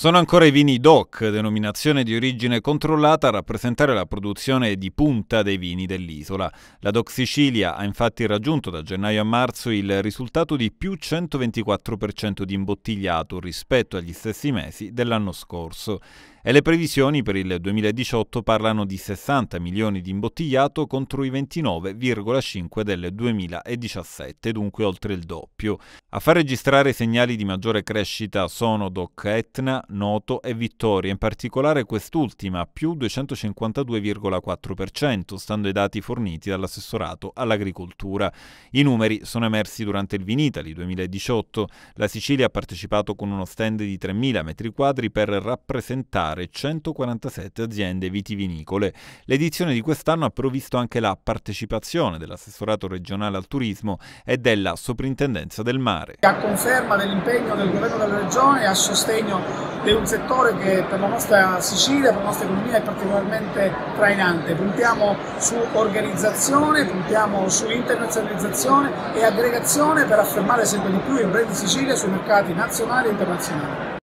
Sono ancora i vini DOC, denominazione di origine controllata, a rappresentare la produzione di punta dei vini dell'isola. La DOC Sicilia ha infatti raggiunto da gennaio a marzo il risultato di più 124% di imbottigliato rispetto agli stessi mesi dell'anno scorso e le previsioni per il 2018 parlano di 60 milioni di imbottigliato contro i 29,5 del 2017, dunque oltre il doppio. A far registrare segnali di maggiore crescita sono DOC Etna, Noto e Vittoria, in particolare quest'ultima più 252,4%, stando ai dati forniti dall'assessorato all'agricoltura. I numeri sono emersi durante il Vinitali 2018. La Sicilia ha partecipato con uno stand di 3.000 metri quadri per rappresentare ospitare 147 aziende vitivinicole. L'edizione di quest'anno ha provvisto anche la partecipazione dell'assessorato regionale al turismo e della soprintendenza del mare. A conferma dell'impegno del governo della regione a sostegno di un settore che per la nostra Sicilia, per la nostra economia è particolarmente trainante. Puntiamo su organizzazione, puntiamo su internazionalizzazione e aggregazione per affermare sempre di più il brand Sicilia sui mercati nazionali e internazionali.